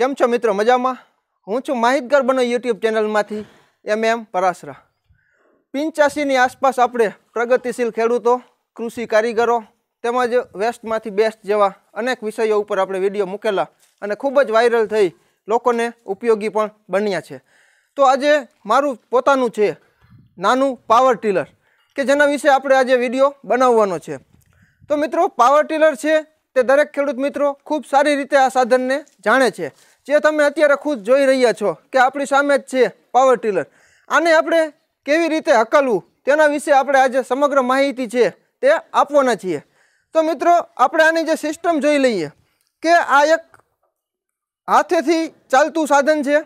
કેમ છો મિત્રો મજામાં હું છું માહિતગાર બનો યુટ્યુબ ચેનલમાંથી એમ એમ પરાસરા પિંચાસીની આસપાસ આપણે પ્રગતિશીલ ખેડૂતો કૃષિ કારીગરો તેમજ વેસ્ટમાંથી બેસ્ટ જેવા અનેક વિષયો ઉપર આપણે વિડીયો મૂકેલા અને ખૂબ જ વાયરલ થઈ લોકોને ઉપયોગી પણ બન્યા છે તો આજે મારું પોતાનું છે નાનું પાવર ટીલર કે જેના વિશે આપણે આજે વિડીયો બનાવવાનો છે તો મિત્રો પાવર ટીલર છે તે દરેક ખેડૂત મિત્રો ખૂબ સારી રીતે આ સાધનને જાણે છે જે તમે અત્યારે ખુદ જોઈ રહ્યા છો કે આપણી સામે જ છે પાવર ટીલર આને આપણે કેવી રીતે હકલવું તેના વિશે આપણે આજે સમગ્ર માહિતી છે તે આપવાના છીએ તો મિત્રો આપણે આની જે સિસ્ટમ જોઈ લઈએ કે આ એક હાથેથી ચાલતું સાધન છે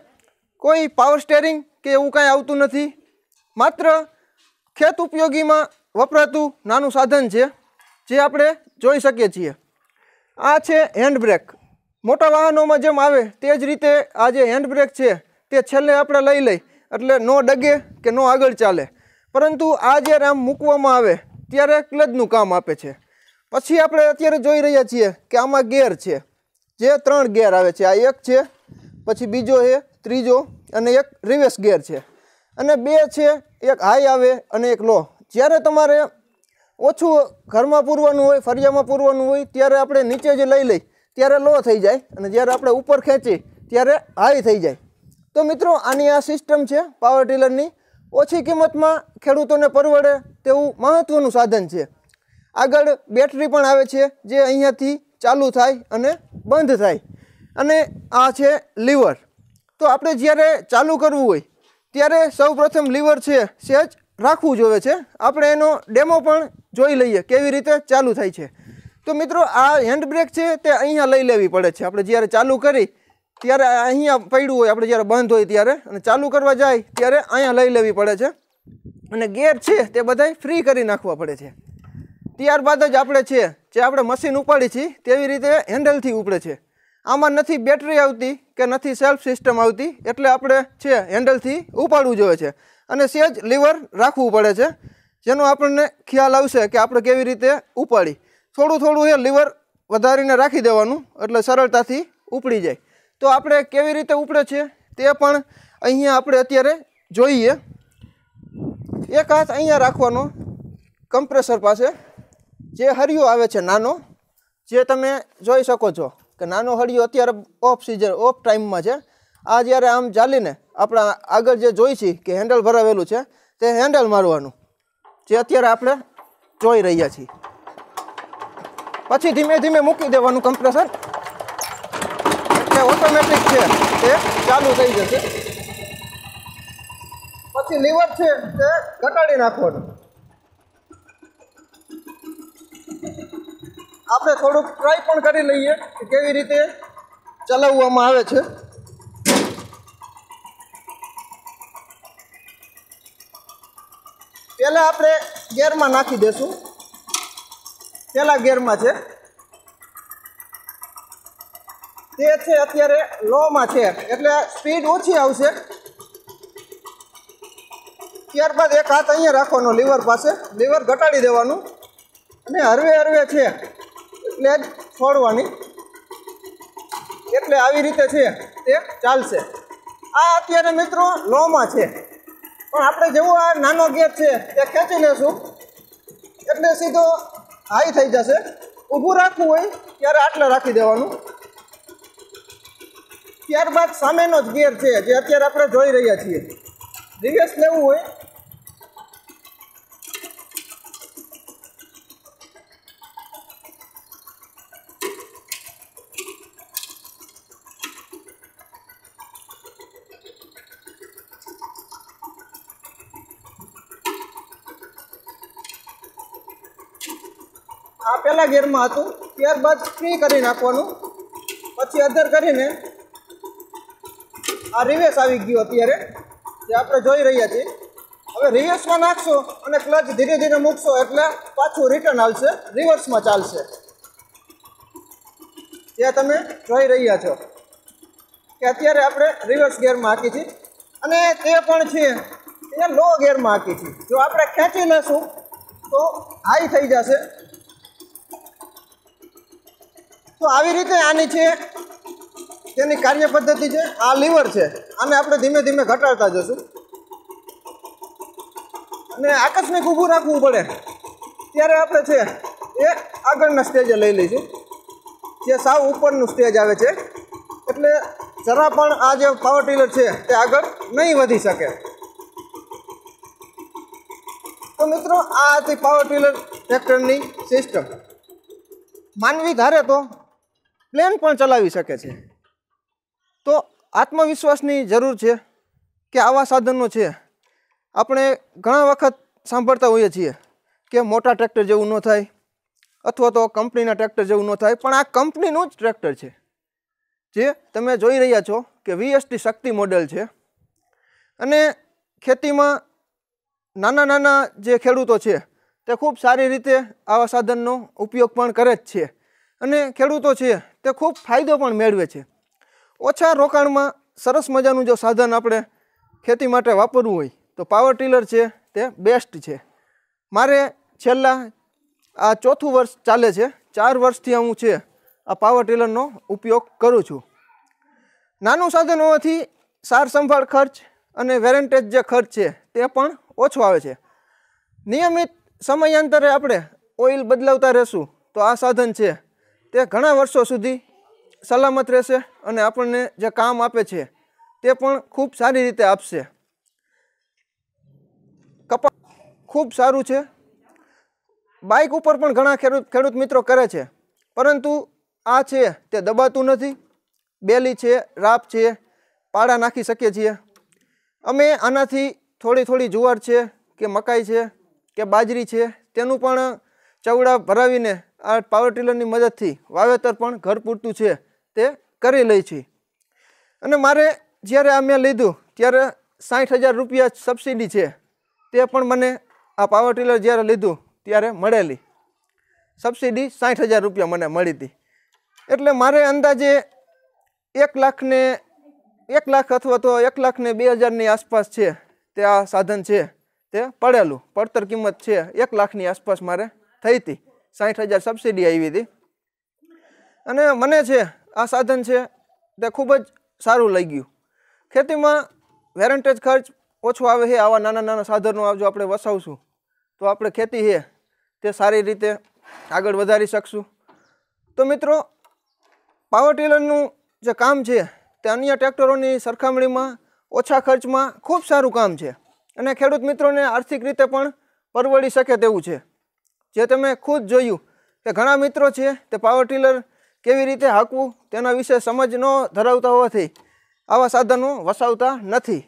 કોઈ પાવર સ્ટેરિંગ કે એવું કાંઈ આવતું નથી માત્ર ખેત ઉપયોગીમાં વપરાતું નાનું સાધન છે જે આપણે જોઈ શકીએ છીએ આ છે હેન્ડબ્રેક મોટા વાહનોમાં જેમ આવે તે જ રીતે આ જે હેન્ડબ્રેક છે તે છેલ્લે આપણે લઈ લઈ એટલે નો ડગે કે નો આગળ ચાલે પરંતુ આ જ્યારે આમ મૂકવામાં આવે ત્યારે ક્લજનું કામ આપે છે પછી આપણે અત્યારે જોઈ રહ્યા છીએ કે આમાં ગેર છે જે ત્રણ ગેર આવે છે આ એક છે પછી બીજો એ ત્રીજો અને એક રિવેસ ગેર છે અને બે છે એક હાઈ આવે અને એક લો જ્યારે તમારે ઓછું ઘરમાં પૂરવાનું હોય ફરિયામાં પૂરવાનું હોય ત્યારે આપણે નીચે જે લઈ લઈ ત્યારે લો થઈ જાય અને જ્યારે આપણે ઉપર ખેંચી ત્યારે હાઈ થઈ જાય તો મિત્રો આની આ સિસ્ટમ છે પાવર ટીલરની ઓછી કિંમતમાં ખેડૂતોને પરવડે તેવું મહત્ત્વનું સાધન છે આગળ બેટરી પણ આવે છે જે અહીંયાથી ચાલુ થાય અને બંધ થાય અને આ છે લીવર તો આપણે જ્યારે ચાલુ કરવું હોય ત્યારે સૌપ્રથમ લીવર છે સેજ રાખવું જોઈએ છે આપણે એનો ડેમો પણ જોઈ લઈએ કેવી રીતે ચાલુ થાય છે તો મિત્રો આ હેન્ડબ્રેક છે તે અહીંયા લઈ લેવી પડે છે આપણે જ્યારે ચાલુ કરી ત્યારે અહીંયા પડ્યું હોય આપણે જ્યારે બંધ હોય ત્યારે અને ચાલુ કરવા જાય ત્યારે અહીંયા લઈ લેવી પડે છે અને ગેર છે તે બધાય ફ્રી કરી નાખવા પડે છે ત્યારબાદ જ આપણે છે જે આપણે મશીન ઉપાડી છીએ તેવી રીતે હેન્ડલથી ઉપડે છે આમાં નથી બેટરી આવતી કે નથી સેલ્ફ સિસ્ટમ આવતી એટલે આપણે છે હેન્ડલથી ઉપાડવું જોઈએ છે અને સેજ લીવર રાખવું પડે છે જેનો આપણને ખ્યાલ આવશે કે આપણે કેવી રીતે ઉપાડી થોડું થોડું એ લીવર વધારીને રાખી દેવાનું એટલે સરળતાથી ઉપડી જાય તો આપણે કેવી રીતે ઉપડે છે તે પણ અહીંયા આપણે અત્યારે જોઈએ એક હાથ અહીંયા રાખવાનો કમ્પ્રેસર પાસે જે હરિયો આવે છે નાનો જે તમે જોઈ શકો છો કે નાનો હરિયો અત્યારે ઓફ સિઝન ઓફ ટાઈમમાં છે આ જ્યારે આમ ચાલીને આપણે આગળ જે જોઈ છીએ કે હેન્ડલ ભરાવેલું છે તે હેન્ડલ મારવાનું જે અત્યારે આપણે જોઈ રહ્યા છીએ પછી ધીમે ધીમે મૂકી દેવાનું કમ્પ્રેશન એટલે ઓટોમેટિક છે તે ચાલુ થઈ જશે પછી લીવર છે તે ઘટાડી નાખવાનું આપણે થોડુંક ટ્રાય પણ કરી લઈએ કે કેવી રીતે ચલાવવામાં આવે છે પહેલાં આપણે ગેરમાં નાખી દઈશું પહેલા ગેરમાં છે તે છે અત્યારે લોમાં છે એટલે સ્પીડ ઓછી આવશે ત્યારબાદ એક હાથ અહીંયા રાખવાનો લીવર પાસે લીવર ઘટાડી દેવાનું અને હરવે હરવે છે એટલે જ છોડવાની એટલે આવી રીતે છે તે ચાલશે આ અત્યારે મિત્રો લોમાં છે પણ આપણે જેવું આ નાનો ગેર છે તે ખેંચી લેશું એટલે સીધો હાઈ થઈ જશે ઊભું રાખવું હોય ત્યારે આટલે રાખી દેવાનું ત્યારબાદ સામેનો જ ગેર છે જે અત્યારે આપણે જોઈ રહ્યા છીએ રિવર્સ લેવું હોય આ પહેલાં ગેરમાં હતું ત્યારબાદ ફ્રી કરી નાખવાનું પછી અધર કરીને આ રિવેસ આવી ગયું અત્યારે જે આપણે જોઈ રહ્યા છીએ હવે રિવર્સમાં નાખશો અને ક્લચ ધીરે ધીરે મૂકશો એટલે પાછું રિટર્ન આવશે રિવર્સમાં ચાલશે જે તમે જોઈ રહ્યા છો કે અત્યારે આપણે રિવર્સ ગેરમાં હાકી છીએ અને તે પણ છે એ લો ગેરમાં હાકી છીએ જો આપણે ખેંચી લેશું તો હાઈ થઈ જશે તો આવી રીતે આની છે તેની કાર્ય પદ્ધતિ છે આ લીવર છે આને આપણે ધીમે ધીમે ઘટાડતા જશું અને આકસ્મિક ઊભું રાખવું પડે ત્યારે આપણે છે એ આગળના સ્ટેજે લઈ લઈશું જે સાવ ઉપરનું સ્ટેજ આવે છે એટલે જરા પણ આ જે પાવર ટીલર છે તે આગળ નહીં વધી શકે તો મિત્રો આ હતી પાવર ટીલર ટ્રેક્ટરની સિસ્ટમ માનવી ધારે તો પ્લેન પણ ચલાવી શકે છે તો આત્મવિશ્વાસની જરૂર છે કે આવા સાધનો છે આપણે ઘણા વખત સાંભળતા હોઈએ છીએ કે મોટા ટ્રેક્ટર જેવું ન થાય અથવા તો કંપનીના ટ્રેક્ટર જેવું ન થાય પણ આ કંપનીનું જ ટ્રેક્ટર છે જે તમે જોઈ રહ્યા છો કે વીએસટી શક્તિ મોડેલ છે અને ખેતીમાં નાના નાના જે ખેડૂતો છે તે ખૂબ સારી રીતે આવા સાધનનો ઉપયોગ પણ કરે જ છે અને ખેડૂતો છે તે ખૂબ ફાયદો પણ મેળવે છે ઓછા રોકાણમાં સરસ મજાનું જો સાધન આપણે ખેતી માટે વાપરવું હોય તો પાવર ટીલર છે તે બેસ્ટ છે મારે છેલ્લા આ ચોથું વર્ષ ચાલે છે ચાર વર્ષથી હું છે આ પાવર ટીલરનો ઉપયોગ કરું છું નાનું સાધન હોવાથી સાર સંભાળ ખર્ચ અને વેરેન્ટેજ જે ખર્ચ છે તે પણ ઓછો આવે છે નિયમિત સમયાંતરે આપણે ઓઇલ બદલાવતા રહેશું તો આ સાધન છે તે ઘણા વર્ષો સુધી સલામત રહેશે અને આપણને જે કામ આપે છે તે પણ ખૂબ સારી રીતે આપશે કપા ખૂબ સારું છે બાઇક ઉપર પણ ઘણા ખેડૂત ખેડૂત મિત્રો કરે છે પરંતુ આ છે તે દબાતું નથી બેલી છે રાપ છે પાડા નાખી શકીએ છીએ અમે આનાથી થોડી થોડી જુવાર છે કે મકાઈ છે કે બાજરી છે તેનું પણ ચવડા ભરાવીને આ પાવર ટીલરની મદદથી વાવેતર પણ ઘર પૂરતું છે તે કરી લે છે અને મારે જ્યારે આ મેં લીધું ત્યારે સાઠ હજાર રૂપિયા સબસિડી છે તે પણ મને આ પાવર ટીલર જ્યારે લીધું ત્યારે મળેલી સબસિડી સાઠ હજાર રૂપિયા મને મળી હતી એટલે મારે અંદાજે એક લાખને એક લાખ અથવા તો એક લાખને બે હજારની આસપાસ છે તે આ સાધન છે તે પડેલું પડતર કિંમત છે એક લાખની આસપાસ મારે થઈ હતી સાઠ હજાર સબસિડી આવી હતી અને મને છે આ સાધન છે તે ખૂબ જ સારું લઈ ગયું ખેતીમાં વેરંટેજ ખર્ચ ઓછો આવે છે આવા નાના નાના સાધનો જો આપણે વસાવશું તો આપણે ખેતી છે તે સારી રીતે આગળ વધારી શકશું તો મિત્રો પાવર ટેલરનું જે કામ છે તે અન્ય ટ્રેક્ટરોની સરખામણીમાં ઓછા ખર્ચમાં ખૂબ સારું કામ છે અને ખેડૂત મિત્રોને આર્થિક રીતે પણ પરવડી શકે તેવું છે જે તમે ખુદ જોયું કે ઘણા મિત્રો છે તે પાવર ટીલર કેવી રીતે હાંકવું તેના વિશે સમજ ન ધરાવતા હોવાથી આવા સાધનો વસાવતા નથી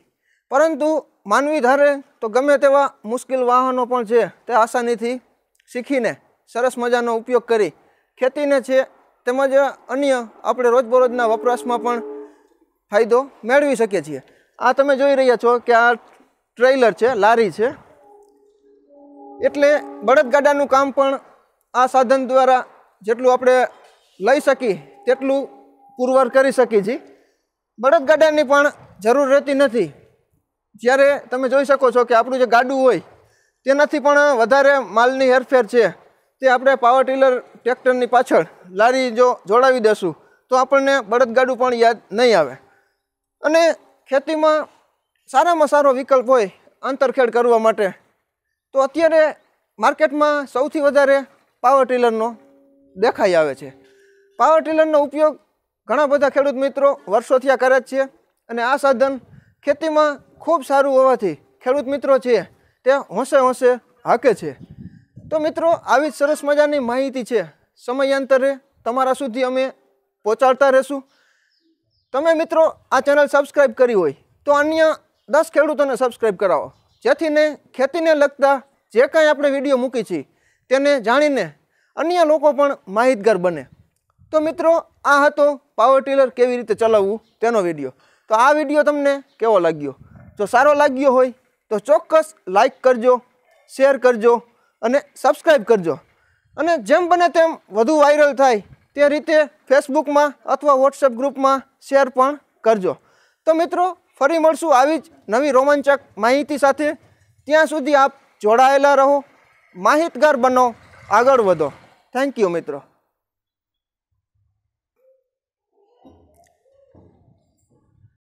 પરંતુ માનવી ધારે તો ગમે તેવા મુશ્કેલ વાહનો પણ છે તે આસાનીથી શીખીને સરસ મજાનો ઉપયોગ કરી ખેતીને છે તેમજ અન્ય આપણે રોજબરોજના વપરાશમાં પણ ફાયદો મેળવી શકીએ છીએ આ તમે જોઈ રહ્યા છો કે આ ટ્રેલર છે લારી છે એટલે બળદગાડાનું કામ પણ આ સાધન દ્વારા જેટલું આપણે લઈ શકીએ તેટલું પુરવાર કરી શકીએ છીએ બળદગાડાની પણ જરૂર રહેતી નથી જ્યારે તમે જોઈ શકો છો કે આપણું જે ગાડું હોય તેનાથી પણ વધારે માલની હેરફેર છે તે આપણે પાવર ટીલર ટ્રેક્ટરની પાછળ લારી જો જોડાવી દેશું તો આપણને બળદગાડું પણ યાદ નહીં આવે અને ખેતીમાં સારામાં સારો વિકલ્પ હોય આંતરખેડ કરવા માટે તો અત્યારે માર્કેટમાં સૌથી વધારે પાવર ટિલરનો દેખાઈ આવે છે પાવર ટિલરનો ઉપયોગ ઘણા બધા ખેડૂત મિત્રો વર્ષોથી આ કરે જ છે અને આ સાધન ખેતીમાં ખૂબ સારું હોવાથી ખેડૂત મિત્રો છે તે હોંશે હોંશે હાકે છે તો મિત્રો આવી જ સરસ મજાની માહિતી છે સમયાંતરે તમારા સુધી અમે પહોંચાડતા રહેશું તમે મિત્રો આ ચેનલ સબસ્ક્રાઈબ કરી હોય તો અન્ય દસ ખેડૂતોને સબસ્ક્રાઈબ કરાવો જેથીને ખેતીને લગતા જે કાંઈ આપણે વિડીયો મૂકી છીએ તેને જાણીને અન્ય લોકો પણ માહિતગાર બને તો મિત્રો આ હતો પાવર ટીલર કેવી રીતે ચલાવવું તેનો વિડીયો તો આ વિડીયો તમને કેવો લાગ્યો જો સારો લાગ્યો હોય તો ચોક્કસ લાઇક કરજો શેર કરજો અને સબસ્ક્રાઈબ કરજો અને જેમ બને તેમ વધુ વાયરલ થાય તે રીતે ફેસબુકમાં અથવા વોટ્સએપ ગ્રુપમાં શેર પણ કરજો તો મિત્રો ફરી મળશું આવી જ નવી રોમાંચક માહિતી સાથે ત્યાં સુધી આપ જોડાયેલા રહો માહિતગાર બનો આગળ વધો થેન્ક યુ મિત્રો